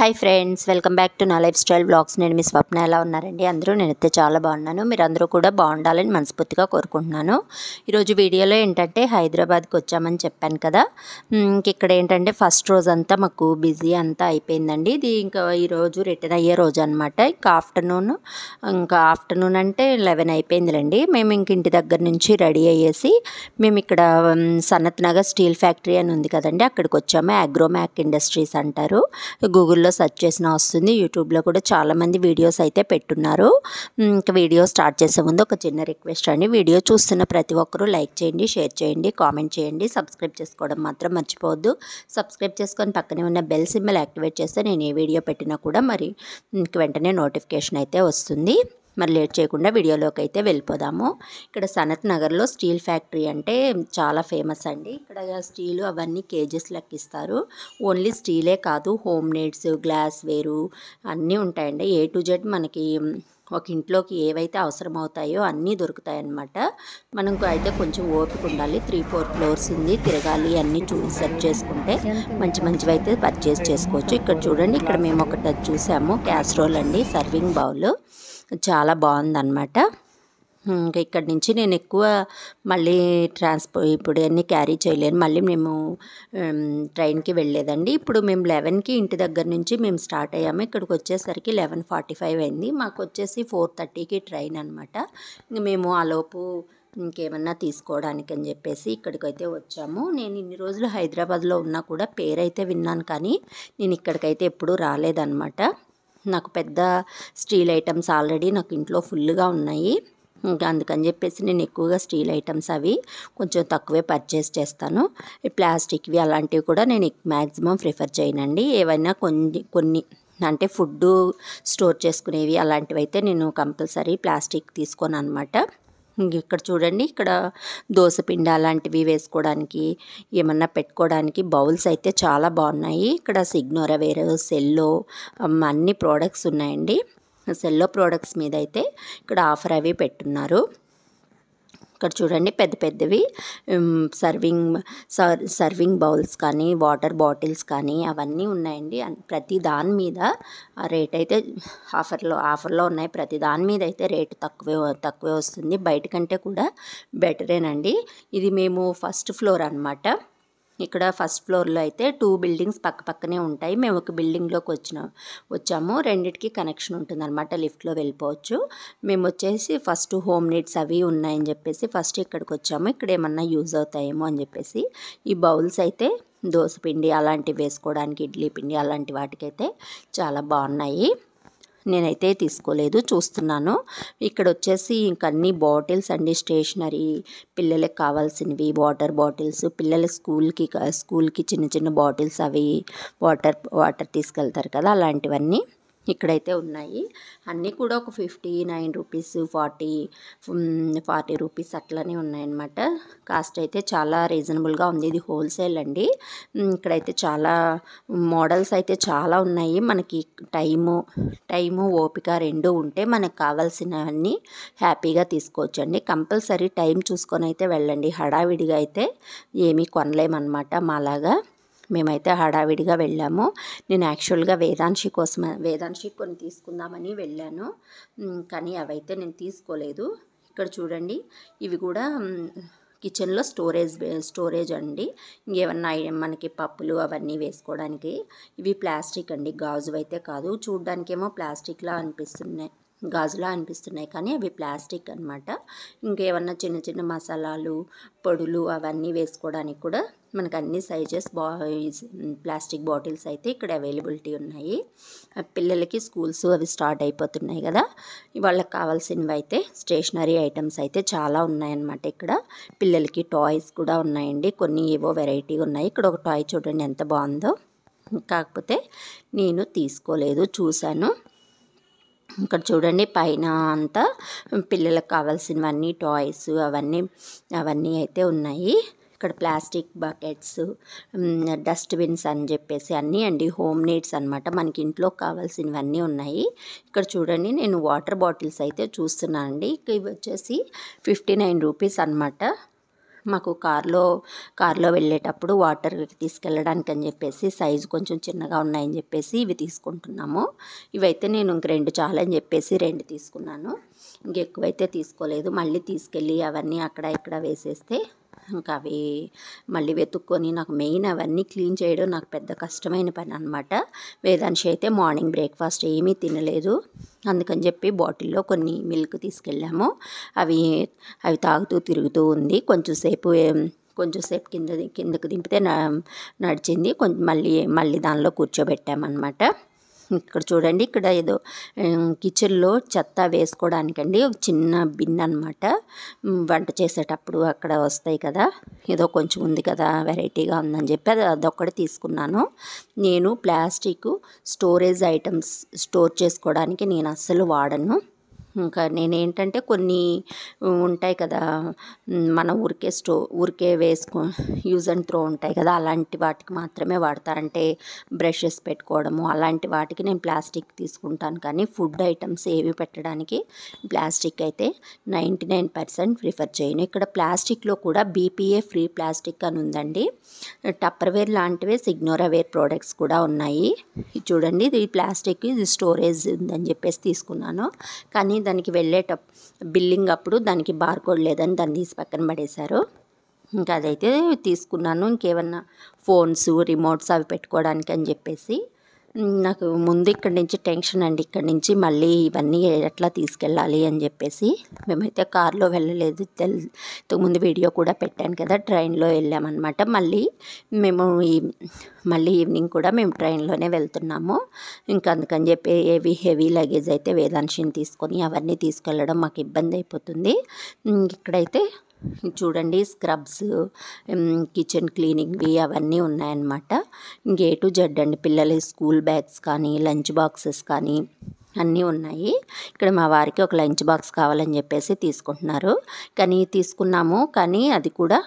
hi friends welcome back to నా lifestyle blogs నేను మీ స్వప్న ఎలా ఉన్నారండి అందరూ నేనైతే చాలా బాగున్నాను మీరు అందరూ కూడా బాగుండాలని మనస్ఫూర్తిగా కోరుకుంటున్నాను ఈరోజు వీడియోలో ఏంటంటే హైదరాబాద్కి వచ్చామని చెప్పాను కదా ఇంక ఇక్కడ ఏంటంటే ఫస్ట్ రోజు అంతా మాకు బిజీ అంతా అయిపోయిందండి ఇది ఇంకా ఈరోజు రిటర్న్ అయ్యే రోజు అనమాట ఇంకా ఆఫ్టర్నూన్ ఇంకా ఆఫ్టర్నూన్ అంటే లెవెన్ అయిపోయిందిలేండి మేము ఇంక ఇంటి దగ్గర నుంచి రెడీ అయ్యేసి మేము ఇక్కడ సనత్ నగర్ స్టీల్ ఫ్యాక్టరీ అని ఉంది కదండి అక్కడికి వచ్చాము అగ్రోమ్యాక్ ఇండస్ట్రీస్ అంటారు గూగుల్లో గూగుల్లో సెర్చ్ చేసినా వస్తుంది యూట్యూబ్లో కూడా చాలామంది వీడియోస్ అయితే పెట్టున్నారు ఇంకా వీడియో స్టార్ట్ చేసే ముందు ఒక చిన్న రిక్వెస్ట్ అండి వీడియో చూస్తున్న ప్రతి ఒక్కరూ లైక్ చేయండి షేర్ చేయండి కామెంట్ చేయండి సబ్స్క్రైబ్ చేసుకోవడం మాత్రం మర్చిపోవద్దు సబ్స్క్రైబ్ చేసుకొని పక్కనే ఉన్న బెల్ సింబల్ యాక్టివేట్ చేస్తే నేను ఏ వీడియో పెట్టినా కూడా మరి వెంటనే నోటిఫికేషన్ అయితే వస్తుంది మరి లేట్ చేయకుండా వీడియోలోకి అయితే వెళ్ళిపోదాము ఇక్కడ సనత్ నగర్లో స్టీల్ ఫ్యాక్టరీ అంటే చాలా ఫేమస్ అండి ఇక్కడ స్టీలు అవన్నీ కేజెస్ లెక్కిస్తారు ఓన్లీ స్టీలే కాదు హోమ్ నేడ్స్ గ్లాస్ వేరు అన్నీ ఉంటాయండి ఏ టు జెడ్ మనకి ఒక ఇంట్లోకి ఏవైతే అవసరం అవుతాయో అన్నీ దొరుకుతాయన్నమాట మనకు అయితే కొంచెం ఓపిక ఉండాలి త్రీ ఫోర్ ఫ్లోర్స్ ఉంది తిరగాలి అన్నీ చూసి సెర్చ్ చేసుకుంటే మంచి మంచివి అయితే పర్చేస్ చేసుకోవచ్చు ఇక్కడ చూడండి ఇక్కడ మేము ఒకటి చూసాము క్యాస్ట్రోల్ అండి సర్వింగ్ బౌల్ చాలా బాగుందన్నమాట ఇంకా ఇక్కడి నుంచి నేను ఎక్కువ మళ్ళీ ట్రాన్స్పో ఇప్పుడు అన్ని క్యారీ చేయలేను మళ్ళీ మేము ట్రైన్కి వెళ్ళేదండి ఇప్పుడు మేము లెవెన్కి ఇంటి దగ్గర నుంచి మేము స్టార్ట్ అయ్యాము ఇక్కడికి వచ్చేసరికి లెవెన్ ఫార్టీ ఫైవ్ అయింది మాకు వచ్చేసి ఫోర్ థర్టీకి ట్రైన్ అనమాట ఇంక మేము ఆలోపు ఇంకేమన్నా తీసుకోవడానికి అని చెప్పేసి ఇక్కడికైతే వచ్చాము నేను ఇన్ని రోజులు హైదరాబాద్లో ఉన్నా కూడా పేరైతే విన్నాను కానీ నేను ఇక్కడికైతే ఎప్పుడూ రాలేదన్నమాట నాకు పెద్ద స్టీల్ ఐటమ్స్ ఆల్రెడీ నాకు ఇంట్లో ఫుల్గా ఉన్నాయి ఇంకా అందుకని చెప్పేసి నేను ఎక్కువగా స్టీల్ ఐటమ్స్ అవి కొంచెం తక్కువే పర్చేస్ చేస్తాను ప్లాస్టిక్వి అలాంటివి కూడా నేను మ్యాక్సిమం ప్రిఫర్ చేయనండి ఏవైనా కొన్ని కొన్ని అంటే ఫుడ్ స్టోర్ చేసుకునేవి అలాంటివి అయితే నేను కంపల్సరీ ప్లాస్టిక్ తీసుకోను అనమాట ఇక్కడ చూడండి ఇక్కడ దోశపిండి అలాంటివి వేసుకోవడానికి ఏమన్నా పెట్టుకోవడానికి బౌల్స్ అయితే చాలా బాగున్నాయి ఇక్కడ సిగ్నోరా వేరు సెల్లో అన్ని ప్రోడక్ట్స్ ఉన్నాయండి సెల్లో ప్రోడక్ట్స్ మీద అయితే ఇక్కడ ఆఫర్ అవి పెట్టున్నారు ఇక్కడ చూడండి పెద్ద పెద్దవి సర్వింగ్ సర్వింగ్ బౌల్స్ కానీ వాటర్ బాటిల్స్ కానీ అవన్నీ ఉన్నాయండి ప్రతి దాని మీద రేట్ అయితే ఆఫర్లో ఆఫర్లో ఉన్నాయి ప్రతి దాని మీద అయితే రేట్ తక్కువే తక్కువే వస్తుంది బయట కంటే కూడా బెటరేనండి ఇది మేము ఫస్ట్ ఫ్లోర్ అనమాట ఇక్కడ ఫస్ట్ ఫ్లోర్లో అయితే టూ బిల్డింగ్స్ పక్క పక్కనే ఉంటాయి మేము ఒక బిల్డింగ్లోకి వచ్చిన వచ్చాము రెండింటికి కనెక్షన్ ఉంటుంది అనమాట లిఫ్ట్లో వెళ్ళిపోవచ్చు మేము వచ్చేసి ఫస్ట్ హోమ్ నీడ్స్ అవి ఉన్నాయని చెప్పేసి ఫస్ట్ ఇక్కడికి వచ్చాము ఇక్కడ ఏమన్నా యూజ్ అవుతాయేమో అని చెప్పేసి ఈ బౌల్స్ అయితే దోశ పిండి అలాంటివి వేసుకోవడానికి ఇడ్లీ పిండి అలాంటి వాటికైతే చాలా బాగున్నాయి నేనైతే తీసుకోలేదు చూస్తున్నాను ఇక్కడ వచ్చేసి ఇంకా అన్ని బాటిల్స్ అండి స్టేషనరీ పిల్లలకు కావాల్సినవి వాటర్ బాటిల్స్ పిల్లల స్కూల్కి స్కూల్కి చిన్న చిన్న బాటిల్స్ అవి వాటర్ వాటర్ తీసుకెళ్తారు కదా అలాంటివన్నీ ఇక్కడైతే ఉన్నాయి అన్నీ కూడా ఒక fifty nine rupees forty forty rupees అట్లానే ఉన్నాయన్నమాట కాస్ట్ అయితే చాలా రీజనబుల్గా ఉంది ఇది హోల్సేల్ అండి ఇక్కడైతే చాలా మోడల్స్ అయితే చాలా ఉన్నాయి మనకి టైము టైము ఓపిక రెండు ఉంటే మనకు కావాల్సినవన్నీ హ్యాపీగా తీసుకోవచ్చు అండి కంపల్సరీ టైం చూసుకొని అయితే వెళ్ళండి హడావిడిగా అయితే ఏమీ కొనలేమన్నమాట మాలాగా మేమైతే హడావిడిగా వెళ్ళాము నేను యాక్చువల్గా వేదాంశి కోసం వేదాంశి కొన్ని తీసుకుందామని వెళ్ళాను కానీ అవైతే నేను తీసుకోలేదు ఇక్కడ చూడండి ఇవి కూడా కిచెన్లో స్టోరేజ్ స్టోరేజ్ అండి ఇంకేమన్నా మనకి పప్పులు అవన్నీ వేసుకోవడానికి ఇవి ప్లాస్టిక్ అండి గాజు అయితే కాదు చూడ్డానికేమో ప్లాస్టిక్లా అనిపిస్తున్నాయి గాజులా అనిపిస్తున్నాయి కానీ అవి ప్లాస్టిక్ అనమాట ఇంకేమన్నా చిన్న చిన్న మసాలాలు పొడులు అవన్నీ వేసుకోవడానికి కూడా మనకు అన్ని సైజెస్ బా ప్లాస్టిక్ బాటిల్స్ అయితే ఇక్కడ అవైలబిలిటీ ఉన్నాయి పిల్లలకి స్కూల్స్ అవి స్టార్ట్ అయిపోతున్నాయి కదా వాళ్ళకి కావాల్సినవి అయితే స్టేషనరీ ఐటమ్స్ అయితే చాలా ఉన్నాయన్నమాట ఇక్కడ పిల్లలకి టాయ్స్ కూడా ఉన్నాయండి కొన్ని ఏవో వెరైటీ ఉన్నాయి ఇక్కడ ఒక టాయ్ చూడండి ఎంత బాగుందో కాకపోతే నేను తీసుకోలేదు చూశాను ఇక్కడ చూడండి పైన అంతా పిల్లలకు కావాల్సినవన్నీ టాయ్స్ అవన్నీ అవన్నీ అయితే ఉన్నాయి ఇక్కడ ప్లాస్టిక్ బకెట్స్ డస్ట్బిన్స్ అని చెప్పేసి అన్నీ అండి హోమ్ నీడ్స్ అనమాట మనకి ఇంట్లో కావాల్సినవన్నీ ఉన్నాయి ఇక్కడ చూడండి నేను వాటర్ బాటిల్స్ అయితే చూస్తున్నానండి ఇవి వచ్చేసి ఫిఫ్టీ నైన్ రూపీస్ అనమాట మాకు కార్లో కార్లో వెళ్ళేటప్పుడు వాటర్ తీసుకెళ్ళడానికి అని చెప్పేసి సైజు కొంచెం చిన్నగా ఉన్నాయని చెప్పేసి ఇవి తీసుకుంటున్నాము ఇవైతే నేను ఇంక రెండు చాలని చెప్పేసి రెండు తీసుకున్నాను ఇంకెక్కువైతే తీసుకోలేదు మళ్ళీ తీసుకెళ్ళి అవన్నీ అక్కడ ఇక్కడ వేసేస్తే ఇంకా అవి మళ్ళీ వెతుక్కొని నాకు మెయిన్ అవన్నీ క్లీన్ చేయడం నాకు పెద్ద కష్టమైన పని అనమాట వేదాంశ అయితే మార్నింగ్ బ్రేక్ఫాస్ట్ ఏమీ తినలేదు అందుకని చెప్పి బాటిల్లో కొన్ని మిల్క్ తీసుకెళ్ళాము అవి అవి తాగుతూ తిరుగుతూ ఉంది కొంచెంసేపు కొంచెంసేపు కింద కిందకు దింపితే నడిచింది కొంచెం మళ్ళీ మళ్ళీ దానిలో కూర్చోబెట్టామన్నమాట ఇక్కడ చూడండి ఇక్కడ ఏదో కిచెన్లో చెత్త వేసుకోవడానికండి ఒక చిన్న బిన్ అనమాట వంట చేసేటప్పుడు అక్కడ వస్తాయి కదా ఏదో కొంచెం ఉంది కదా వెరైటీగా ఉందని చెప్పి అది అదొక్కటి తీసుకున్నాను నేను ప్లాస్టిక్ స్టోరేజ్ ఐటమ్స్ స్టోర్ చేసుకోవడానికి నేను అస్సలు వాడను ఇంకా నేనేంటంటే కొన్ని ఉంటాయి కదా మన ఊరికే స్టో ఊరికే వేసుకో యూజ్ అండ్ త్రో ఉంటాయి కదా అలాంటి వాటికి మాత్రమే వాడతా అంటే బ్రషెస్ పెట్టుకోవడము అలాంటి వాటికి నేను ప్లాస్టిక్ తీసుకుంటాను కానీ ఫుడ్ ఐటమ్స్ ఏవి పెట్టడానికి ప్లాస్టిక్ అయితే నైంటీ నైన్ పర్సెంట్ ప్రిఫర్ చేయను ఇక్కడ ప్లాస్టిక్లో కూడా బీపీఏ ఫ్రీ ప్లాస్టిక్ అని ఉందండి టప్పర్వేర్ లాంటివే అవేర్ ప్రోడక్ట్స్ కూడా ఉన్నాయి చూడండి ఇది ప్లాస్టిక్ ఇది స్టోరేజ్ ఉందని చెప్పేసి తీసుకున్నాను కానీ దానికి వెళ్ళేటప్పుడు బిల్లింగ్ అప్పుడు దానికి బార్కోడ్ లేదని దాన్ని తీసి పక్కన పడేశారు ఇంకా అదైతే తీసుకున్నాను ఇంకేమన్నా ఫోన్స్ రిమోట్స్ అవి పెట్టుకోవడానికి అని చెప్పేసి నాకు ముందు ఇక్కడి నుంచి టెన్షన్ అండి ఇక్కడి నుంచి మళ్ళీ ఇవన్నీ ఎట్లా తీసుకెళ్ళాలి అని చెప్పేసి మేమైతే కార్లో వెళ్ళలేదు ముందు వీడియో కూడా పెట్టాను కదా ట్రైన్లో వెళ్ళామన్నమాట మళ్ళీ మేము ఈ మళ్ళీ ఈవినింగ్ కూడా మేము ట్రైన్లోనే వెళ్తున్నాము ఇంకా అందుకని చెప్పి హెవీ హెవీ లగేజ్ అయితే వేదాంశిని తీసుకొని అవన్నీ తీసుకెళ్ళడం మాకు ఇబ్బంది అయిపోతుంది ఇక్కడైతే చూడండి స్క్రబ్స్ కిచెన్ క్లీనింగ్వి అవన్నీ ఉన్నాయన్నమాట ఇంకే టు జెడ్ అండి పిల్లల స్కూల్ బ్యాగ్స్ కానీ లంచ్ బాక్సెస్ కానీ అన్నీ ఉన్నాయి ఇక్కడ మా వారికి ఒక లంచ్ బాక్స్ కావాలని చెప్పేసి తీసుకుంటున్నారు కానీ తీసుకున్నాము కానీ అది కూడా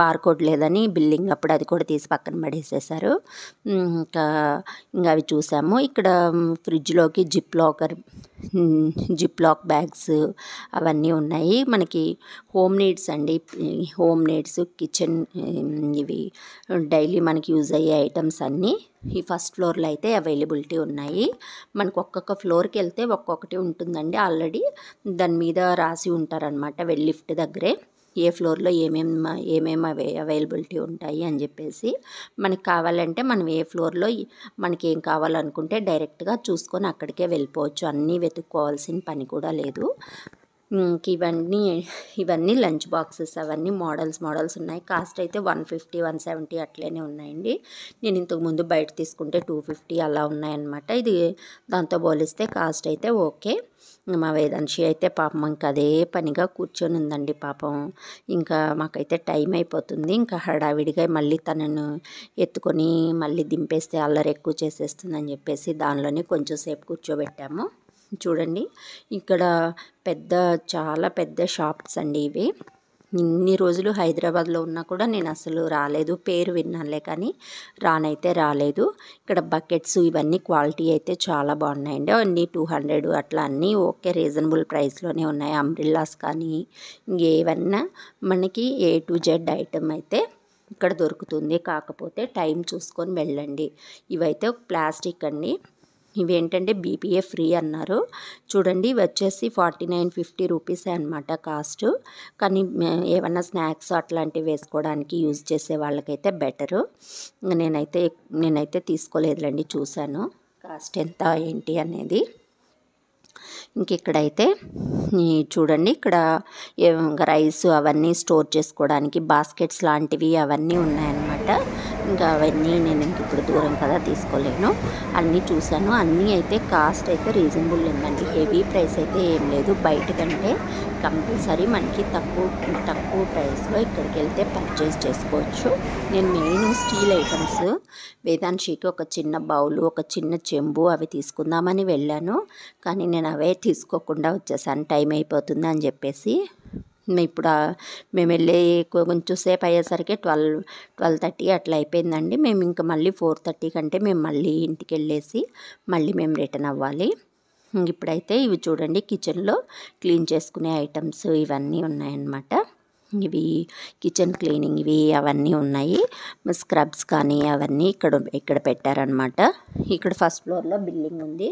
బార్కోడ్ లేదని బిల్లింగ్ అప్పుడు అది కూడా తీసి పక్కన పడేసేసారు ఇంకా ఇంకా అవి చూసాము ఇక్కడ ఫ్రిడ్జ్లోకి zip locker zip lock bags అవన్నీ ఉన్నాయి మనకి హోమ్ నీడ్స్ అండి హోమ్ నీడ్స్ కిచెన్ ఇవి డైలీ మనకి యూజ్ అయ్యే ఐటమ్స్ అన్నీ ఈ ఫస్ట్ ఫ్లోర్లో అయితే అవైలబిలిటీ ఉన్నాయి మనకు ఒక్కొక్క ఫ్లోర్కి వెళ్తే ఒక్కొక్కటి ఉంటుందండి ఆల్రెడీ దాని మీద రాసి ఉంటారనమాట వెళ్ళిఫ్ట్ దగ్గరే ఏ ఫ్లోర్లో ఏమేమి ఏమేమి అవే అవైలబిలిటీ ఉంటాయి అని చెప్పేసి మనకి కావాలంటే మనం ఏ ఫ్లోర్లో మనకి ఏం కావాలనుకుంటే డైరెక్ట్గా చూసుకొని అక్కడికే వెళ్ళిపోవచ్చు అన్నీ వెతుక్కోవాల్సిన పని కూడా లేదు ఇవన్నీ ఇవన్నీ లంచ్ బాక్సెస్ అవన్నీ మోడల్స్ మోడల్స్ ఉన్నాయి కాస్ట్ అయితే వన్ ఫిఫ్టీ వన్ సెవెంటీ అట్లనే ఉన్నాయండి నేను ఇంతకుముందు బయట తీసుకుంటే టూ ఫిఫ్టీ అలా ఉన్నాయన్నమాట ఇది దాంతో పోలిస్తే కాస్ట్ అయితే ఓకే మా వేదాంశి అయితే పాపం ఇంకా అదే పనిగా కూర్చొని ఉందండి పాపం ఇంకా మాకైతే టైం అయిపోతుంది ఇంకా హడావిడిగా మళ్ళీ తనను ఎత్తుకొని మళ్ళీ దింపేస్తే అల్లరి ఎక్కువ చేసేస్తుందని చెప్పేసి దానిలోనే కొంచెం సేపు కూర్చోబెట్టాము చూడండి ఇక్కడ పెద్ద చాలా పెద్ద షాప్స్ అండి ఇవి ఇన్ని రోజులు హైదరాబాద్లో ఉన్నా కూడా నేను అసలు రాలేదు పేరు విన్నానులే కానీ రానైతే రాలేదు ఇక్కడ బకెట్స్ ఇవన్నీ క్వాలిటీ అయితే చాలా బాగున్నాయండి అన్నీ టూ హండ్రెడ్ అట్లా అన్నీ ఓకే రీజనబుల్ ప్రైస్లోనే ఉన్నాయి అంబ్రిల్లాస్ కానీ ఇంకేవన్నా మనకి ఏ టు జెడ్ ఐటమ్ అయితే ఇక్కడ దొరుకుతుంది కాకపోతే టైం చూసుకొని వెళ్ళండి ఇవైతే ప్లాస్టిక్ అండి ఇవేంటంటే బీపీఏ ఫ్రీ అన్నారు చూడండి ఇవి వచ్చేసి ఫార్టీ నైన్ ఫిఫ్టీ రూపీస్ అనమాట కాస్ట్ కానీ ఏమన్నా స్నాక్స్ అట్లాంటివి వేసుకోవడానికి యూజ్ చేసే వాళ్ళకైతే బెటరు నేనైతే నేనైతే తీసుకోలేదులేండి చూశాను కాస్ట్ ఎంత ఏంటి అనేది ఇంకిక్కడైతే చూడండి ఇక్కడ రైస్ అవన్నీ స్టోర్ చేసుకోవడానికి బాస్కెట్స్ లాంటివి అవన్నీ ఉన్నాయన్నమాట ఇంకా అవన్నీ నేను ఇంక ఇప్పుడు దూరం కదా తీసుకోలేను అన్నీ చూశాను అన్నీ అయితే కాస్ట్ అయితే రీజనబుల్ ఉందండి హెవీ ప్రైస్ అయితే ఏం లేదు బయట కంటే కంపల్సరీ మనకి తక్కువ తక్కువ ప్రైస్లో ఇక్కడికి వెళ్తే పర్చేస్ చేసుకోవచ్చు నేను మెయిన్ స్టీల్ ఐటమ్స్ షీట్ ఒక చిన్న బౌలు ఒక చిన్న చెంబు అవి తీసుకుందామని వెళ్ళాను కానీ నేను అవే తీసుకోకుండా వచ్చేసాను టైం అయిపోతుంది అని చెప్పేసి ఇప్పుడు మేము వెళ్ళే కొంచెం సేపు అయ్యేసరికి ట్వెల్వ్ ట్వెల్వ్ థర్టీ అట్లా అయిపోయిందండి మేము ఇంకా మళ్ళీ ఫోర్ థర్టీ కంటే మేము మళ్ళీ ఇంటికి వెళ్ళేసి మళ్ళీ మేము రిటర్న్ అవ్వాలి ఇప్పుడైతే ఇవి చూడండి కిచెన్లో క్లీన్ చేసుకునే ఐటమ్స్ ఇవన్నీ ఉన్నాయన్నమాట ఇవి కిచెన్ క్లీనింగ్ ఇవి అవన్నీ ఉన్నాయి స్క్రబ్స్ కానీ అవన్నీ ఇక్కడ ఇక్కడ పెట్టారనమాట ఇక్కడ ఫస్ట్ ఫ్లోర్లో బిల్డింగ్ ఉంది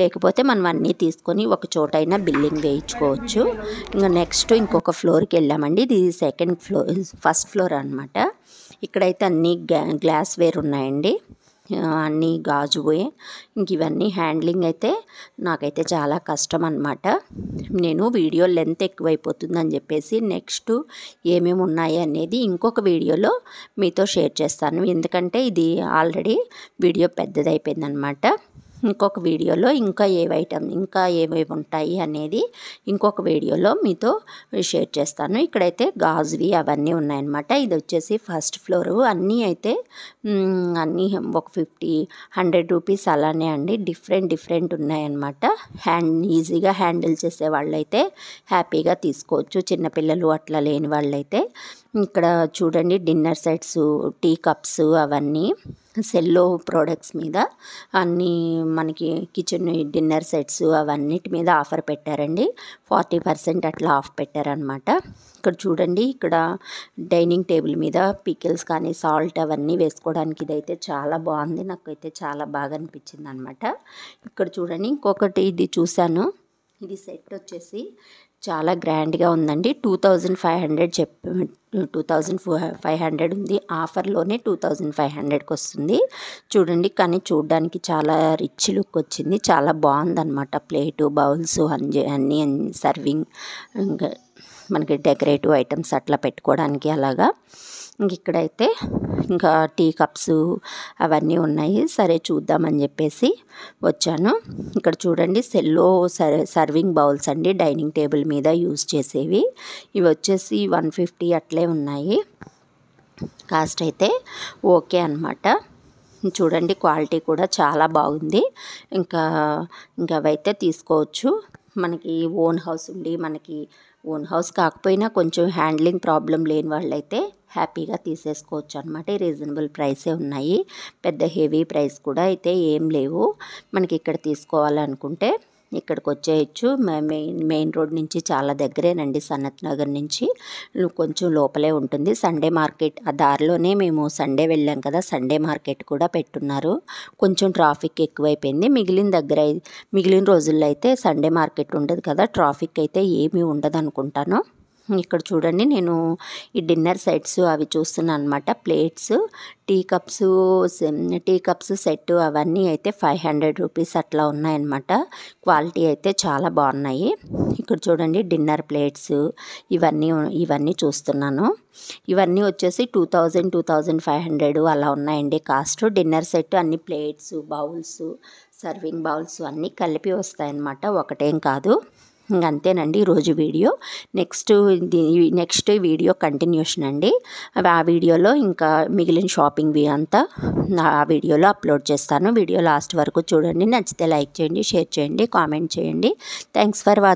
లేకపోతే మనం అన్నీ తీసుకొని ఒక చోటైనా బిల్డింగ్ వేయించుకోవచ్చు ఇంకా నెక్స్ట్ ఇంకొక ఫ్లోర్కి వెళ్ళామండి ఇది సెకండ్ ఫ్లోర్ ఫస్ట్ ఫ్లోర్ అనమాట ఇక్కడైతే అన్ని గ్లాస్ వేర్ ఉన్నాయండి అన్నీ గాజువే ఇంక ఇవన్నీ హ్యాండ్లింగ్ అయితే నాకైతే చాలా కష్టం అనమాట నేను వీడియో లెంత్ ఎక్కువైపోతుందని చెప్పేసి నెక్స్ట్ ఏమేమి ఉన్నాయి అనేది ఇంకొక వీడియోలో మీతో షేర్ చేస్తాను ఎందుకంటే ఇది ఆల్రెడీ వీడియో అనమాట ఇంకొక వీడియోలో ఇంకా ఏవి ఐటమ్ ఇంకా ఏవేవి ఉంటాయి అనేది ఇంకొక వీడియోలో మీతో షేర్ చేస్తాను ఇక్కడైతే గాజువి అవన్నీ ఉన్నాయన్నమాట ఇది వచ్చేసి ఫస్ట్ ఫ్లోరు అన్నీ అయితే అన్నీ ఒక ఫిఫ్టీ హండ్రెడ్ రూపీస్ అలానే అండి డిఫరెంట్ డిఫరెంట్ ఉన్నాయన్నమాట హ్యాండ్ ఈజీగా హ్యాండిల్ చేసే వాళ్ళైతే హ్యాపీగా తీసుకోవచ్చు చిన్నపిల్లలు అట్లా లేని వాళ్ళైతే ఇక్కడ చూడండి డిన్నర్ సెట్స్ టీ కప్స్ అవన్నీ సెల్లో ప్రోడక్ట్స్ మీద అన్నీ మనకి కిచెన్ డిన్నర్ సెట్స్ అవన్నిటి మీద ఆఫర్ పెట్టారండి ఫార్టీ పర్సెంట్ అట్లా ఆఫ్ పెట్టారనమాట ఇక్కడ చూడండి ఇక్కడ డైనింగ్ టేబుల్ మీద పికిల్స్ కానీ సాల్ట్ అవన్నీ వేసుకోవడానికి ఇదైతే చాలా బాగుంది నాకైతే చాలా బాగా అనిపించింది అనమాట ఇక్కడ చూడండి ఇంకొకటి ఇది చూశాను ఇది సెట్ వచ్చేసి చాలా గ్రాండ్గా ఉందండి టూ థౌజండ్ ఫైవ్ హండ్రెడ్ చెప్పి టూ థౌజండ్ ఫైవ్ హండ్రెడ్ ఉంది ఆఫర్లోనే టూ థౌజండ్ ఫైవ్ హండ్రెడ్కి వస్తుంది చూడండి కానీ చూడడానికి చాలా రిచ్ లుక్ వచ్చింది చాలా అనమాట ప్లేటు బౌల్స్ అన్ని అన్ని సర్వింగ్ ఇంకా మనకి డెకరేటివ్ ఐటమ్స్ అట్లా పెట్టుకోవడానికి అలాగా ఇంక ఇక్కడైతే ఇంకా టీ కప్స్ అవన్నీ ఉన్నాయి సరే చూద్దామని చెప్పేసి వచ్చాను ఇక్కడ చూడండి సెల్లో సర్ సర్వింగ్ బౌల్స్ అండి డైనింగ్ టేబుల్ మీద యూజ్ చేసేవి ఇవి వచ్చేసి వన్ ఫిఫ్టీ అట్లే ఉన్నాయి కాస్ట్ అయితే ఓకే అనమాట చూడండి క్వాలిటీ కూడా చాలా బాగుంది ఇంకా ఇంకా అవైతే తీసుకోవచ్చు మనకి ఓన్ హౌస్ ఉండి మనకి ఓన్ హౌస్ కాకపోయినా కొంచెం హ్యాండ్లింగ్ ప్రాబ్లం లేని వాళ్ళైతే హ్యాపీగా తీసేసుకోవచ్చు అనమాట రీజనబుల్ ప్రైసే ఉన్నాయి పెద్ద హెవీ ప్రైస్ కూడా అయితే ఏం లేవు మనకి ఇక్కడ తీసుకోవాలనుకుంటే ఇక్కడికి వచ్చేయచ్చు మెయిన్ మెయిన్ రోడ్ నుంచి చాలా దగ్గరేనండి సన్నత్ నగర్ నుంచి కొంచెం లోపలే ఉంటుంది సండే మార్కెట్ ఆ దారిలోనే మేము సండే వెళ్ళాం కదా సండే మార్కెట్ కూడా పెట్టున్నారు కొంచెం ట్రాఫిక్ ఎక్కువైపోయింది మిగిలిన దగ్గర మిగిలిన రోజుల్లో అయితే సండే మార్కెట్ ఉండదు కదా ట్రాఫిక్ అయితే ఏమీ ఉండదు అనుకుంటాను ఇక్కడ చూడండి నేను ఈ డిన్నర్ సెట్స్ అవి చూస్తున్నాను అనమాట plates tea cups tea cups set అవన్నీ అయితే ఫైవ్ హండ్రెడ్ రూపీస్ అట్లా ఉన్నాయన్నమాట క్వాలిటీ అయితే చాలా బాగున్నాయి ఇక్కడ చూడండి డిన్నర్ ప్లేట్స్ ఇవన్నీ ఇవన్నీ చూస్తున్నాను ఇవన్నీ వచ్చేసి two thousand two thousand five hundred అలా ఉన్నాయండి కాస్ట్ డిన్నర్ సెట్ అన్ని ప్లేట్స్ బౌల్స్ సర్వింగ్ బౌల్స్ అన్నీ కలిపి వస్తాయన్నమాట ఒకటేం కాదు అంతేనండి ఈరోజు video next next video continuation అండి ఆ వీడియోలో ఇంకా మిగిలిన షాపింగ్ అంతా ఆ వీడియోలో అప్లోడ్ చేస్తాను వీడియో లాస్ట్ వరకు చూడండి నచ్చితే లైక్ చేయండి షేర్ చేయండి కామెంట్ చేయండి థ్యాంక్స్ ఫర్ వాచింగ్